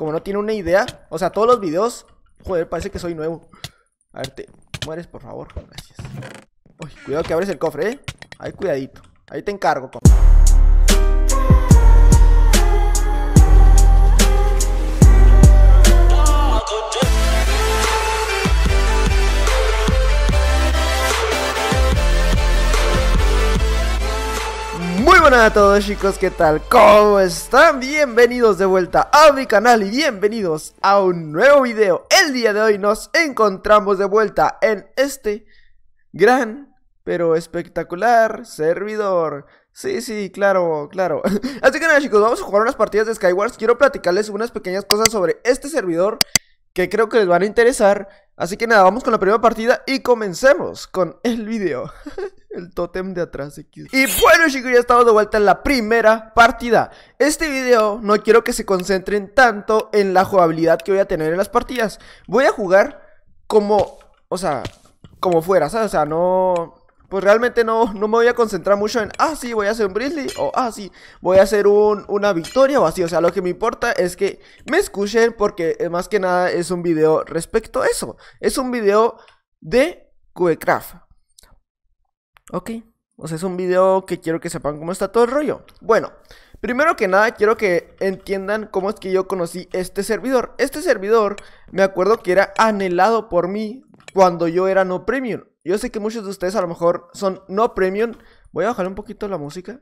Como no tiene una idea, o sea, todos los videos, joder, parece que soy nuevo. A ver, te mueres, por favor. Gracias. Uy, cuidado que abres el cofre, eh. Ahí cuidadito. Ahí te encargo, compa. Muy buenas a todos chicos, ¿qué tal? ¿Cómo están? Bienvenidos de vuelta a mi canal y bienvenidos a un nuevo video El día de hoy nos encontramos de vuelta en este gran pero espectacular servidor Sí, sí, claro, claro. Así que nada chicos, vamos a jugar unas partidas de Skywars. Quiero platicarles unas pequeñas cosas sobre este servidor que creo que les van a interesar. Así que nada, vamos con la primera partida y comencemos con el video. el tótem de atrás. Y bueno chicos, ya estamos de vuelta en la primera partida. Este video no quiero que se concentren tanto en la jugabilidad que voy a tener en las partidas. Voy a jugar como, o sea, como fuera, ¿sabes? O sea, no pues realmente no, no me voy a concentrar mucho en, ah, sí, voy a hacer un Brizzly o ah, sí, voy a hacer un, una victoria o así. O sea, lo que me importa es que me escuchen porque más que nada es un video respecto a eso. Es un video de QCraft Ok, o sea, es un video que quiero que sepan cómo está todo el rollo. Bueno, Primero que nada, quiero que entiendan cómo es que yo conocí este servidor. Este servidor, me acuerdo que era anhelado por mí cuando yo era no premium. Yo sé que muchos de ustedes a lo mejor son no premium. Voy a bajar un poquito la música.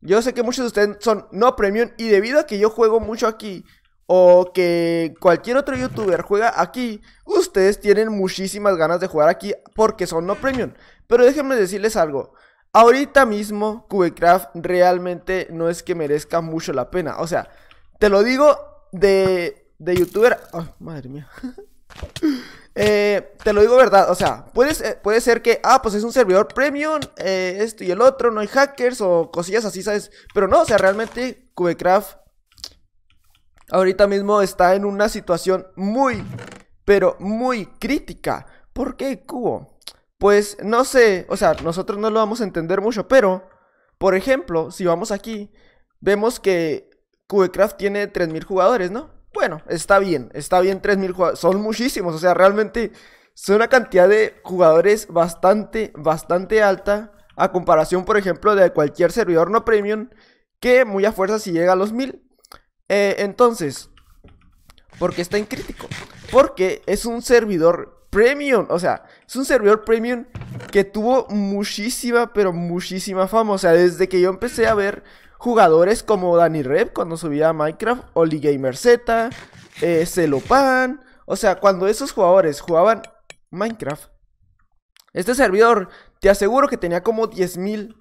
Yo sé que muchos de ustedes son no premium y debido a que yo juego mucho aquí o que cualquier otro youtuber juega aquí, ustedes tienen muchísimas ganas de jugar aquí porque son no premium. Pero déjenme decirles algo. Ahorita mismo Cubecraft realmente no es que merezca mucho la pena. O sea, te lo digo de, youtuber... Oh, madre mía. Eh, te lo digo verdad, o sea, puede ser, eh, puede ser que, ah, pues es un servidor premium, eh, esto y el otro, no hay hackers o cosillas así, ¿sabes? Pero no, o sea, realmente Cubecraft ahorita mismo está en una situación muy, pero muy crítica. ¿Por qué Cubo? Pues no sé, o sea, nosotros no lo vamos a entender mucho, pero, por ejemplo, si vamos aquí, vemos que Cubecraft tiene 3.000 jugadores, ¿no? bueno, está bien, está bien 3.000 jugadores, son muchísimos, o sea, realmente son una cantidad de jugadores bastante, bastante alta a comparación, por ejemplo, de cualquier servidor no premium que muy a fuerza si llega a los 1.000. Eh, entonces, ¿por qué está en crítico? Porque es un servidor premium, o sea, es un servidor premium que tuvo muchísima, pero muchísima fama, o sea, desde que yo empecé a ver jugadores como Danny Rev cuando subía a Minecraft, Oli Gamer Z, eh, Celopan. O sea, cuando esos jugadores jugaban Minecraft, este servidor te aseguro que tenía como 10.000.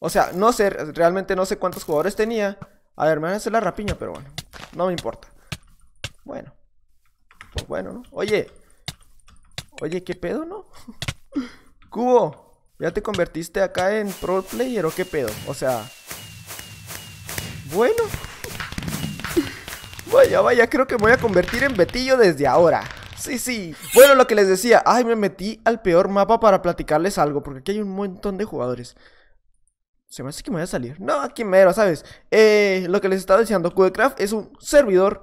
O sea, no sé, realmente no sé cuántos jugadores tenía. A ver, me van a hacer la rapiña, pero bueno, no me importa. Bueno, pues bueno, ¿no? Oye, oye, ¿qué pedo, no? Cubo, ¿ya te convertiste acá en pro player o qué pedo? O sea, bueno. Vaya, vaya, creo que me voy a convertir en Betillo desde ahora. Sí, sí. Bueno, lo que les decía. Ay, me metí al peor mapa para platicarles algo. Porque aquí hay un montón de jugadores. Se me hace que me voy a salir. No, aquí mero, ¿sabes? Eh, lo que les estaba diciendo. QDCraft es un servidor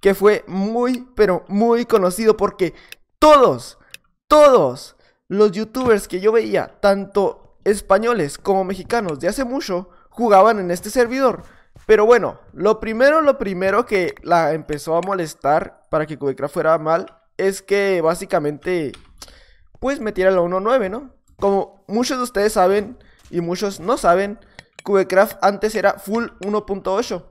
que fue muy, pero muy conocido. Porque todos, todos los youtubers que yo veía, tanto españoles como mexicanos de hace mucho, jugaban en este servidor. Pero bueno, lo primero, lo primero que la empezó a molestar para que Cubecraft fuera mal es que básicamente, pues metiera la 1.9, ¿no? Como muchos de ustedes saben y muchos no saben, Cubecraft antes era full 1.8.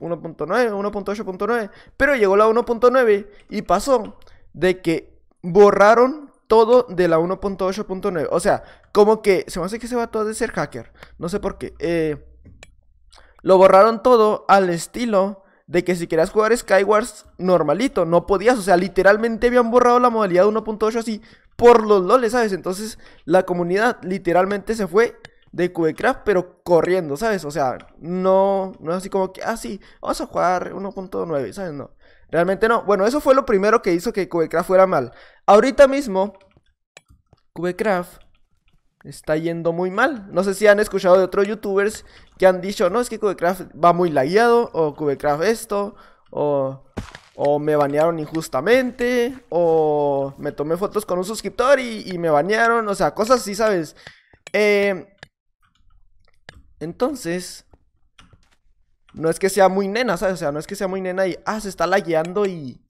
1.9, 1.8.9, pero llegó la 1.9 y pasó de que borraron todo de la 1.8.9. O sea, como que se me hace que se va todo de ser hacker. No sé por qué. Eh, lo borraron todo al estilo de que si querías jugar Skywars normalito, no podías. O sea, literalmente habían borrado la modalidad 1.8 así por los loles, ¿sabes? Entonces la comunidad literalmente se fue de Cubecraft, pero corriendo, ¿sabes? O sea, no, no es así como que, ah, sí, vamos a jugar 1.9, ¿sabes? No. Realmente no. Bueno, eso fue lo primero que hizo que Cubecraft fuera mal. Ahorita mismo, Cubecraft está yendo muy mal. No sé si han escuchado de otros youtubers que han dicho, no, es que Cubecraft va muy lagueado, o Cubecraft esto, o, o me banearon injustamente, o me tomé fotos con un suscriptor y, me banearon, o sea, cosas así, ¿sabes? Eh, entonces, no es que sea muy nena, ¿sabes? O sea, no es que sea muy nena y, ah, se está lagueando y,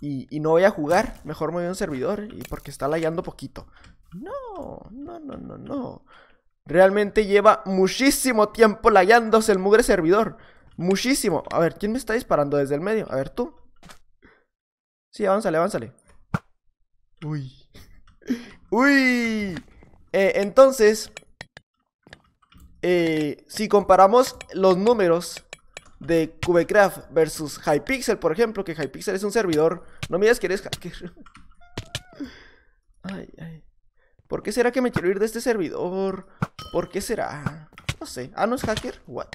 y, no voy a jugar, mejor me voy a un servidor, y porque está lagueando poquito. No, no, no, no, no. Realmente lleva muchísimo tiempo Layándose el mugre servidor. Muchísimo. A ver, ¿quién me está disparando desde el medio? A ver, tú. Sí, avánzale, avánzale. Uy. Uy. Eh, entonces, eh, si comparamos los números de Cubecraft versus Hypixel, por ejemplo, que Hypixel es un servidor. No me digas que eres ay, ay. ¿Por qué será que me quiero ir de este servidor? ¿Por qué será? No sé. Ah, ¿no es hacker? What?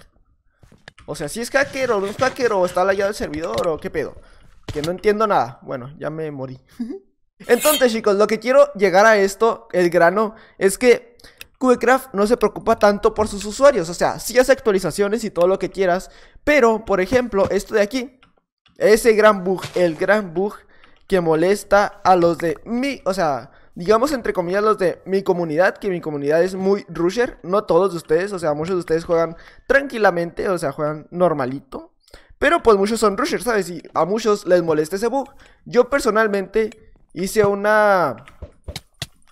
O sea, si es hacker o no es hacker o está llave del servidor o qué pedo. Que no entiendo nada. Bueno, ya me morí. Entonces, chicos, lo que quiero llegar a esto, el grano, es que QCraft no se preocupa tanto por sus usuarios. O sea, sí hace actualizaciones y todo lo que quieras. Pero, por ejemplo, esto de aquí. Ese gran bug, el gran bug que molesta a los de mi... O sea, digamos entre comillas los de mi comunidad, que mi comunidad es muy rusher, no todos de ustedes, o sea, muchos de ustedes juegan tranquilamente, o sea, juegan normalito, pero pues muchos son rushers, ¿sabes? Y a muchos les molesta ese bug. Yo personalmente hice una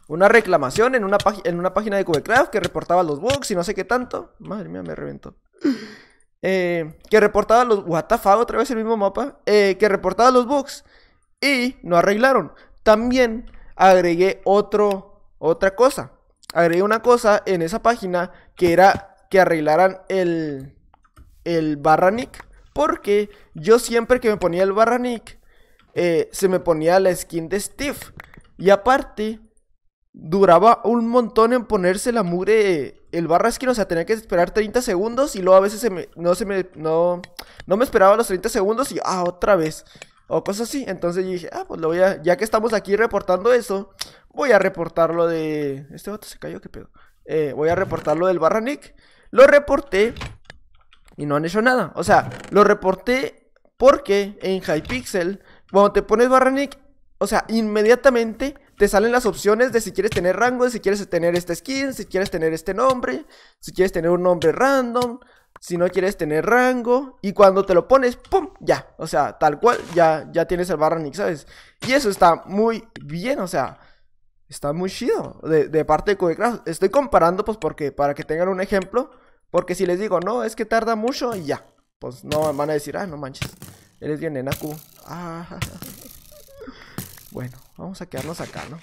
una reclamación en una, en una página de Cubecraft que reportaba los bugs y no sé qué tanto. Madre mía, me reventó. Eh, que reportaba los... What the fuck, otra vez el mismo mapa. Eh, que reportaba los bugs y no arreglaron. También agregué otro, otra cosa. Agregué una cosa en esa página que era que arreglaran el, el barra Porque yo siempre que me ponía el barra nick, eh, se me ponía la skin de Steve. Y aparte, duraba un montón en ponerse la mugre el barra skin, o sea, tenía que esperar 30 segundos y luego a veces no se me, no, no me esperaba los 30 segundos y, ah, otra vez o cosas así. Entonces yo dije, ah, pues lo voy a, ya que estamos aquí reportando eso, voy a reportarlo de... Este vato se cayó, qué pedo. Eh, voy a reportar lo del Barranic. Lo reporté y no han hecho nada. O sea, lo reporté porque en Hypixel, cuando te pones Barranic, o sea, inmediatamente te salen las opciones de si quieres tener rango, si quieres tener esta skin, si quieres tener este nombre, si quieres tener un nombre random, si no quieres tener rango y cuando te lo pones, ¡pum! Ya, o sea, tal cual, ya, ya tienes el nix ¿sabes? Y eso está muy bien, o sea, está muy chido de, parte de Codecraft. Estoy comparando, pues, porque para que tengan un ejemplo, porque si les digo, no, es que tarda mucho y ya, pues no van a decir, ah, no manches, eres bien nena, Ah, bueno, vamos a quedarnos acá, ¿no?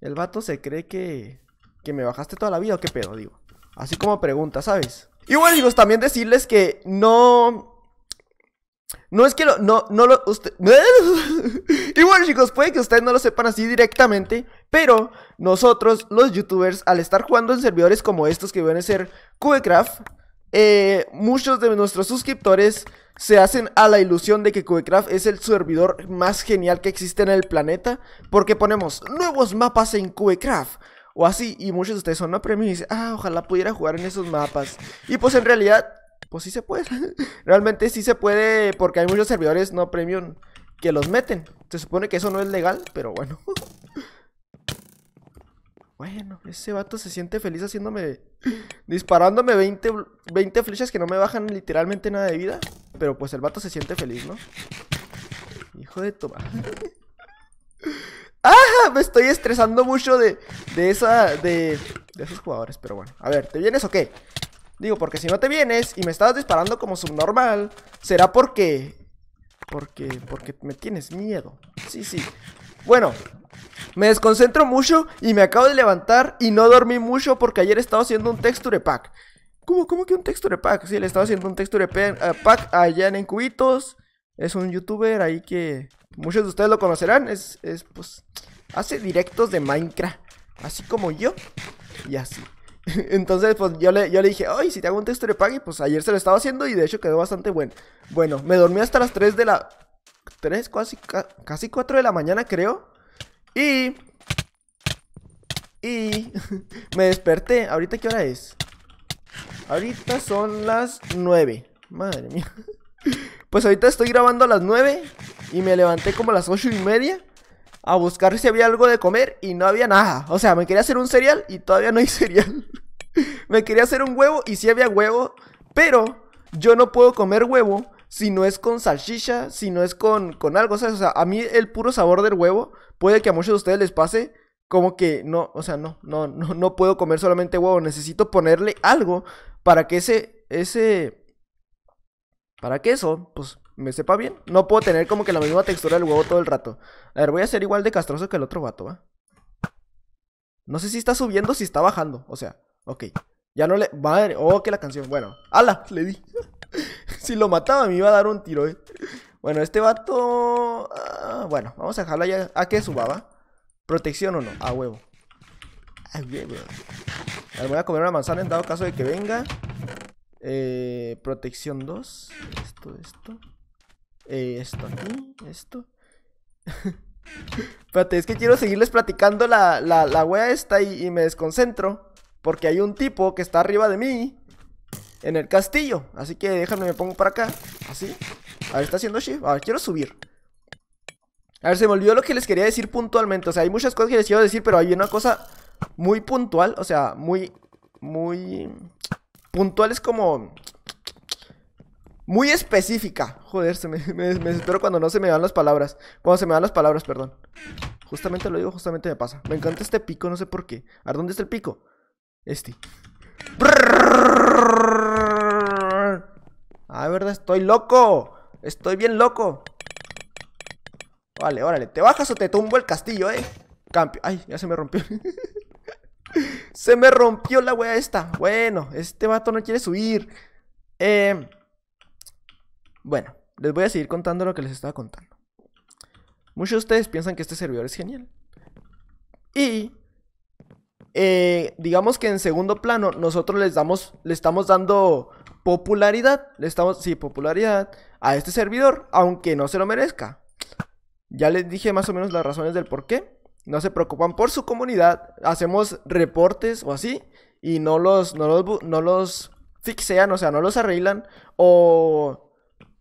El vato se cree que, que me bajaste toda la vida o qué pedo, digo. Así como pregunta, ¿sabes? Y bueno, chicos, también decirles que no... No es que lo, no, no lo, usted... y chicos, puede que ustedes no lo sepan así directamente, pero nosotros, los youtubers, al estar jugando en servidores como estos que van a ser Cubecraft, eh, muchos de nuestros suscriptores se hacen a la ilusión de que Cubecraft es el servidor más genial que existe en el planeta, porque ponemos nuevos mapas en Cubecraft, o así. Y muchos de ustedes son no premium y dicen, ah, ojalá pudiera jugar en esos mapas. Y pues en realidad, pues sí se puede. Realmente sí se puede porque hay muchos servidores no premium que los meten. Se supone que eso no es legal, pero bueno. Bueno, ese vato se siente feliz haciéndome... Disparándome 20, 20 flechas que no me bajan literalmente nada de vida. Pero pues el vato se siente feliz, ¿no? Hijo de tu me estoy estresando mucho de, de esa, de, de esos jugadores, pero bueno. A ver, ¿te vienes o qué? Digo, porque si no te vienes y me estabas disparando como subnormal, será porque... Porque, porque me tienes miedo. Sí, sí. Bueno, me desconcentro mucho y me acabo de levantar y no dormí mucho porque ayer he estado haciendo un texture pack. ¿Cómo, cómo que un texture pack? Sí, le estaba haciendo un texture eh, pack allá en Cubitos. Es un youtuber ahí que muchos de ustedes lo conocerán. Es, es pues, hace directos de Minecraft, así como yo, y así. Entonces, pues yo le, yo le dije, Ay, si te hago un texto de pague, pues ayer se lo estaba haciendo y de hecho quedó bastante bueno. Bueno, me dormí hasta las 3 de la... 3, casi, casi 4 de la mañana creo. Y... Y... me desperté. ¿Ahorita qué hora es? Ahorita son las 9. Madre mía. Pues ahorita estoy grabando a las 9 y me levanté como a las 8 y media a buscar si había algo de comer y no había nada. O sea, me quería hacer un cereal y todavía no hay cereal. me quería hacer un huevo y sí había huevo, pero yo no puedo comer huevo si no es con salchicha, si no es con, con algo, O sea, a mí el puro sabor del huevo puede que a muchos de ustedes les pase como que no, o sea, no, no, no, no puedo comer solamente huevo, necesito ponerle algo para que ese, ese, para que eso, pues, me sepa bien. No puedo tener como que la misma textura del huevo todo el rato. A ver, voy a ser igual de castroso que el otro vato, ¿va? No sé si está subiendo o si está bajando. O sea, ok. Ya no le... Madre, oh, que la canción. Bueno, ala, le di. si lo mataba me iba a dar un tiro, eh. Bueno, este vato... Ah, bueno, vamos a dejarla ya... ¿A qué subaba? ¿Protección o no? A huevo. A huevo. A ver, voy a comer una manzana en dado caso de que venga. Eh, protección 2. Esto, esto. Eh, esto aquí, esto. Espérate, es que quiero seguirles platicando la, la, wea esta y, me desconcentro. Porque hay un tipo que está arriba de mí en el castillo. Así que déjame, me pongo para acá. Así. A ver, está haciendo shift. A ver, quiero subir. A ver, se me olvidó lo que les quería decir puntualmente. O sea, hay muchas cosas que les quiero decir, pero hay una cosa muy puntual. O sea, muy. Muy. Puntual es como muy específica. Joder, se me, desespero cuando no se me dan las palabras. Cuando se me dan las palabras, perdón. Justamente lo digo, justamente me pasa. Me encanta este pico, no sé por qué. A ver, ¿dónde está el pico? Este. Ah, verdad, estoy loco. Estoy bien loco. Vale, órale. ¿Te bajas o te tumbo el castillo, eh? Cambio. Ay, ya se me rompió. se me rompió la wea esta. Bueno, este vato no quiere subir. Eh... Bueno, les voy a seguir contando lo que les estaba contando. Muchos de ustedes piensan que este servidor es genial. Y eh, digamos que en segundo plano nosotros les damos, le estamos dando popularidad, le estamos, sí, popularidad a este servidor, aunque no se lo merezca. Ya les dije más o menos las razones del por qué. No se preocupan por su comunidad, hacemos reportes o así y no los, no los, no los fixean, o sea, no los arreglan o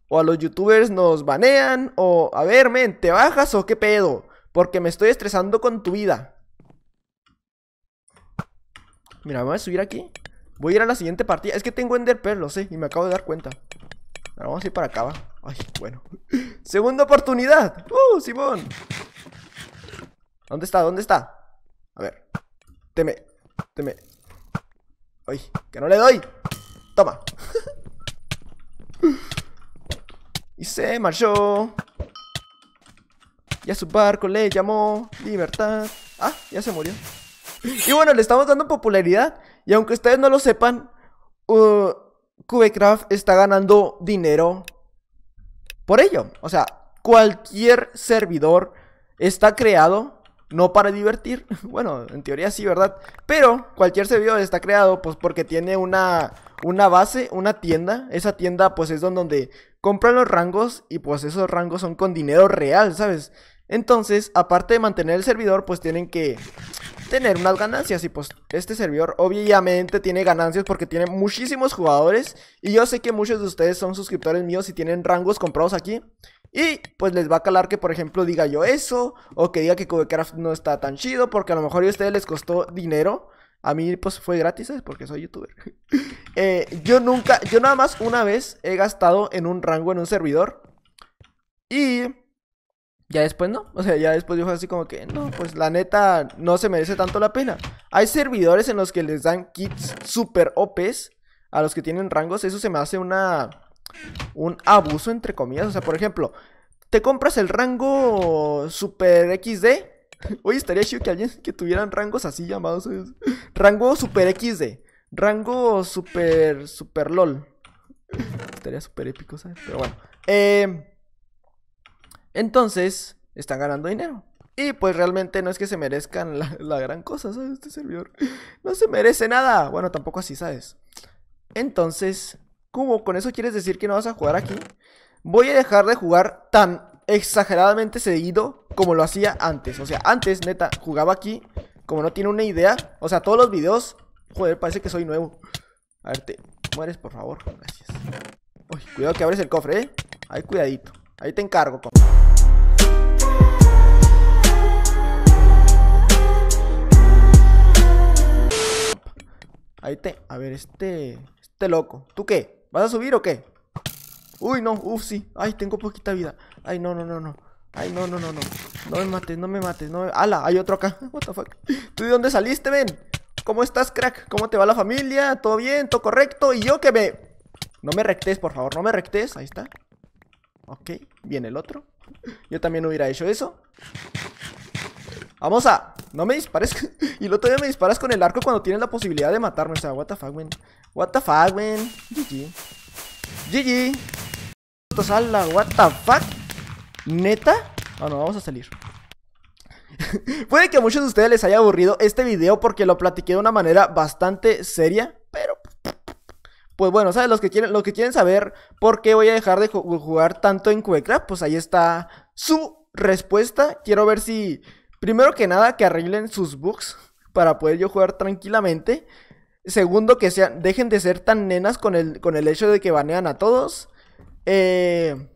o a los youtubers nos banean, o a ver, men, ¿te bajas o qué pedo? Porque me estoy estresando con tu vida. Mira, vamos a subir aquí. Voy a ir a la siguiente partida. Es que tengo Ender lo sé, y me acabo de dar cuenta. vamos a ir para acá, va. Ay, bueno. Segunda oportunidad. ¡Uh, Simón! ¿Dónde está? ¿Dónde está? A ver. Teme. Teme. Ay, que no le doy. Toma. Y se marchó. Y a su barco le llamó Libertad. Ah, ya se murió. Y bueno, le estamos dando popularidad. Y aunque ustedes no lo sepan, uh, está ganando dinero por ello. O sea, cualquier servidor está creado no para divertir. Bueno, en teoría sí, ¿verdad? Pero cualquier servidor está creado pues porque tiene una, una base, una tienda. Esa tienda pues es donde compran los rangos y pues esos rangos son con dinero real, ¿sabes? Entonces, aparte de mantener el servidor, pues tienen que tener unas ganancias y pues este servidor obviamente tiene ganancias porque tiene muchísimos jugadores y yo sé que muchos de ustedes son suscriptores míos y tienen rangos comprados aquí. Y pues les va a calar que, por ejemplo, diga yo eso, o que diga que Codecraft no está tan chido, porque a lo mejor a ustedes les costó dinero. A mí, pues fue gratis, ¿sabes? Porque soy youtuber. Eh, yo nunca, yo nada más una vez he gastado en un rango en un servidor. Y ya después no. O sea, ya después dijo así como que, no, pues la neta no se merece tanto la pena. Hay servidores en los que les dan kits super OPs a los que tienen rangos. Eso se me hace una un abuso, entre comillas. O sea, por ejemplo, te compras el rango Super XD. Oye, estaría chido que alguien que tuvieran rangos así llamados. Rango Super XD. Rango Super. Super LOL. Estaría súper épico, ¿sabes? Pero bueno. Em, entonces, están ganando dinero. Y pues realmente no es que se merezcan la, la, gran cosa, ¿sabes? Este servidor no se merece nada. Bueno, tampoco así, ¿sabes? Entonces, ¿Cómo? ¿Con eso quieres decir que no vas a jugar aquí? Voy a dejar de jugar tan exageradamente seguido como lo hacía antes. O sea, antes, neta, jugaba aquí como no tiene una idea. O sea, todos los videos... Joder, parece que soy nuevo. A ver, te mueres, por favor. Gracias. Uy, cuidado que abres el cofre, ¿eh? Ahí cuidadito. Ahí te encargo, Ahí te... A ver, este... Este loco. ¿Tú qué? ¿Vas a subir o qué? Uy, no, uff, sí. Ay, tengo poquita vida. Ay, no, no, no, no. Ay, no, no, no, no. No me mates, no me mates. No ¡Ala! Hay otro acá. What the fuck. ¿Tú de dónde saliste, ven? ¿Cómo estás, crack? ¿Cómo te va la familia? ¿Todo bien? ¿Todo correcto? Y yo que me... No me rectes, por favor. No me rectes. Ahí está. Ok. Viene el otro. Yo también hubiera hecho eso. Vamos a... No me dispares. y lo todavía me disparas con el arco cuando tienes la posibilidad de matarme. O sea, what the fuck, man. What the fuck, man. GG. GG. Sala, what the fuck. ¿Neta? Ah, no, vamos a salir. Puede que a muchos de ustedes les haya aburrido este video porque lo platiqué de una manera bastante seria, pero pues bueno, ¿sabes? Los que quieren, los que quieren saber por qué voy a dejar de jugar tanto en Cuecra, pues ahí está su respuesta. Quiero ver si Primero que nada, que arreglen sus bugs para poder yo jugar tranquilamente. Segundo, que sean, dejen de ser tan nenas con el, con el hecho de que banean a todos. Eh,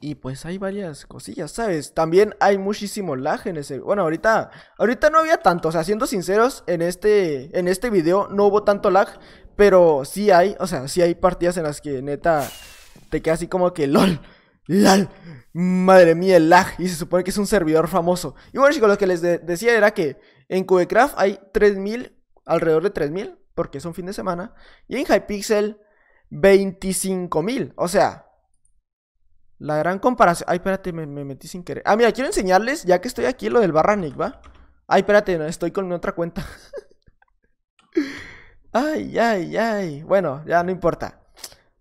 y pues hay varias cosillas, ¿sabes? También hay muchísimo lag en ese... Bueno, ahorita, ahorita no había tanto. O sea, siendo sinceros, en este, en este video no hubo tanto lag. Pero sí hay, o sea, sí hay partidas en las que neta te queda así como que LOL. LAL. Madre mía, el lag. Y se supone que es un servidor famoso. Y bueno, chicos, lo que les decía era que en Cubecraft hay 3000, alrededor de 3000, porque es un fin de semana. Y en Hypixel, 25000. O sea, la gran comparación. Ay, espérate, me, metí sin querer. Ah, mira, quiero enseñarles, ya que estoy aquí, lo del Nick, ¿va? Ay, espérate, no, estoy con otra cuenta. ay, ay, ay. Bueno, ya no importa.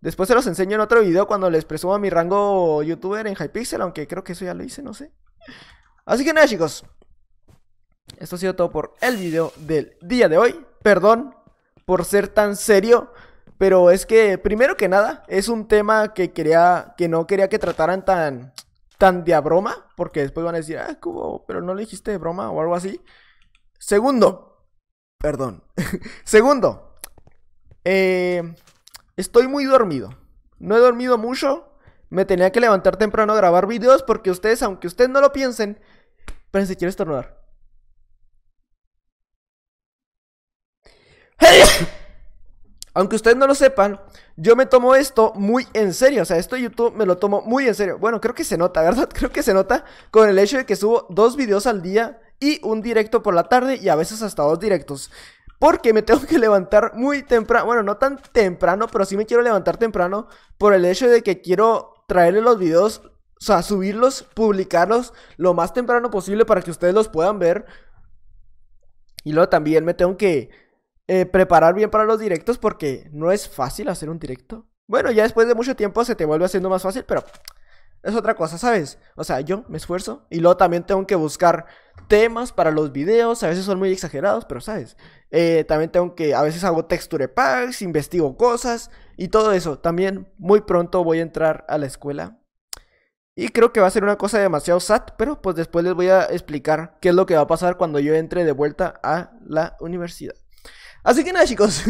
Después se los enseño en otro video cuando les presumo mi rango youtuber en Hypixel, aunque creo que eso ya lo hice, no sé. Así que nada, chicos. Esto ha sido todo por el video del día de hoy. Perdón por ser tan serio, pero es que primero que nada es un tema que quería que no quería que trataran tan tan de broma, porque después van a decir, "Ah, cubo, pero no le dijiste de broma" o algo así. Segundo, perdón. Segundo, eh Estoy muy dormido. No he dormido mucho. Me tenía que levantar temprano a grabar videos porque ustedes, aunque ustedes no lo piensen, si quieres estornudar. aunque ustedes no lo sepan, yo me tomo esto muy en serio. O sea, esto YouTube me lo tomo muy en serio. Bueno, creo que se nota, ¿verdad? Creo que se nota con el hecho de que subo dos videos al día y un directo por la tarde y a veces hasta dos directos porque me tengo que levantar muy temprano, bueno, no tan temprano, pero sí me quiero levantar temprano por el hecho de que quiero traerle los videos, o sea, subirlos, publicarlos lo más temprano posible para que ustedes los puedan ver. Y luego también me tengo que eh, preparar bien para los directos porque no es fácil hacer un directo. Bueno, ya después de mucho tiempo se te vuelve haciendo más fácil, pero es otra cosa, ¿sabes? O sea, yo me esfuerzo y luego también tengo que buscar temas para los videos. A veces son muy exagerados, pero ¿sabes? Eh, también tengo que, a veces hago texture packs, investigo cosas y todo eso. También muy pronto voy a entrar a la escuela. Y creo que va a ser una cosa demasiado sad, pero pues después les voy a explicar qué es lo que va a pasar cuando yo entre de vuelta a la universidad. Así que nada chicos,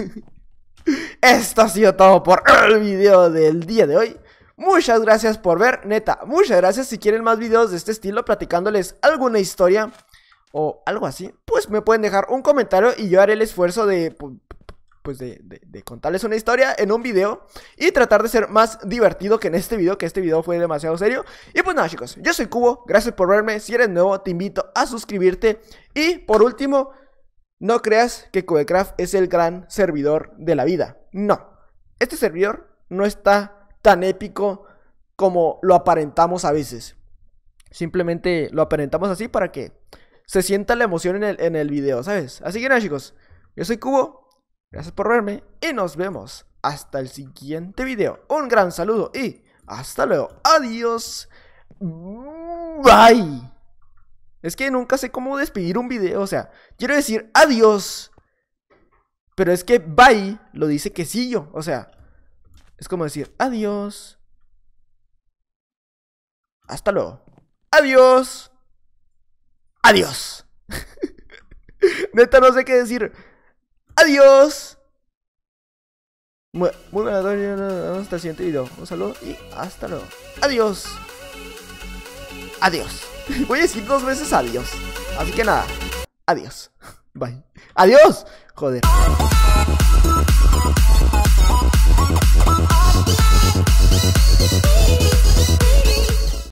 esto ha sido todo por el video del día de hoy. Muchas gracias por ver, neta, muchas gracias. Si quieren más videos de este estilo platicándoles alguna historia o algo así, pues me pueden dejar un comentario y yo haré el esfuerzo de pues de, contarles una historia en un video y tratar de ser más divertido que en este video, que este video fue demasiado serio. Y pues nada chicos, yo soy Cubo, gracias por verme, si eres nuevo te invito a suscribirte y por último, no creas que Cubecraft es el gran servidor de la vida, no, este servidor no está tan épico como lo aparentamos a veces. Simplemente lo aparentamos así para que se sienta la emoción en el, en video, ¿sabes? Así que nada, chicos. Yo soy Cubo. Gracias por verme. Y nos vemos hasta el siguiente video. Un gran saludo y hasta luego. Adiós. Bye. Es que nunca sé cómo despedir un video. O sea, quiero decir adiós. Pero es que bye lo dice que yo. O sea. Es como decir, adiós. Hasta luego. Adiós. Adiós. Neta, no sé qué decir. Adiós. Muy, muy buenas Hasta el siguiente video. Un saludo y hasta luego. Adiós. Adiós. Voy a decir dos veces adiós. Así que nada. Adiós. Bye. Adiós. Joder. Thank you.